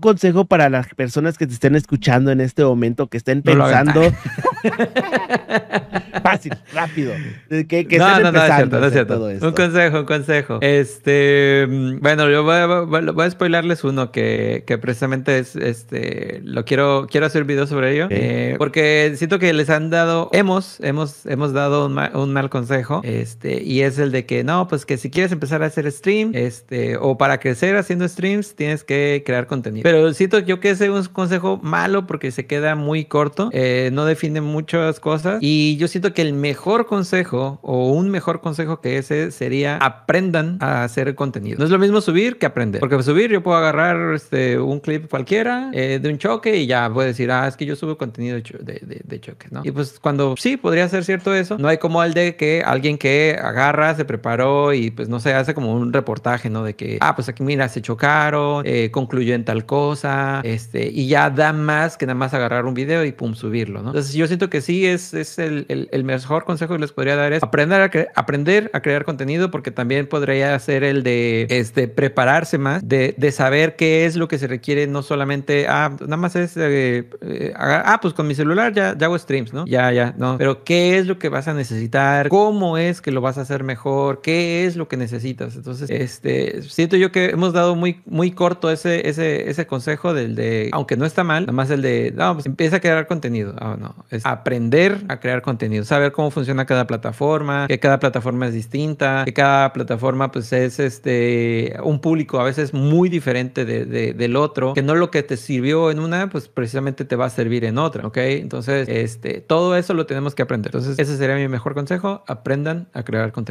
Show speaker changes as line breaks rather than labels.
consejo para las personas que te estén escuchando en este momento, que estén pensando Fácil, rápido. Que, que no, no, no, cierto, cierto. Un consejo, un consejo. Este, bueno, yo voy a, voy spoilarles uno que, que, precisamente es, este, lo quiero, quiero hacer un video sobre ello, eh, porque siento que les han dado, hemos, hemos, hemos dado un, mal consejo, este, y es el de que no, pues que si quieres empezar a hacer stream, este, o para crecer haciendo streams, tienes que crear contenido. Pero siento yo que ese es un consejo malo porque se queda muy corto, eh, no define muy muchas cosas y yo siento que el mejor consejo o un mejor consejo que ese sería aprendan a hacer contenido. No es lo mismo subir que aprender, porque pues, subir yo puedo agarrar este, un clip cualquiera eh, de un choque y ya puedo decir, ah, es que yo subo contenido de, choque, choques, ¿no? Y pues cuando sí, podría ser cierto eso, no hay como el de que alguien que agarra, se preparó y pues no sé, hace como un reportaje, ¿no? De que, ah, pues aquí mira, se chocaron, eh, concluyó en tal cosa, este, y ya da más que nada más agarrar un video y pum, subirlo, ¿no? Entonces yo siento que sí es, es el, el, mejor consejo que les podría dar es aprender a, aprender a crear contenido porque también podría ser el de este, prepararse más, de, de, saber qué es lo que se requiere, no solamente, ah, nada más es, eh, eh, ah, pues con mi celular ya, hago streams, ¿no? Ya, ya, no, pero qué es lo que vas a necesitar, cómo es que lo vas a hacer mejor, qué es lo que necesitas. Entonces, este, siento yo que hemos dado muy, muy corto ese, ese, ese consejo del de, aunque no está mal, nada más el de, no, pues empieza a crear contenido. ah, no, es, aprender a crear contenido, saber cómo funciona cada plataforma, que cada plataforma es distinta, que cada plataforma pues es este un público a veces muy diferente del otro, que no lo que te sirvió en una, pues precisamente te va a servir en otra, ¿ok? Entonces, este, todo eso lo tenemos que aprender. Entonces, ese sería mi mejor consejo, aprendan a crear contenido.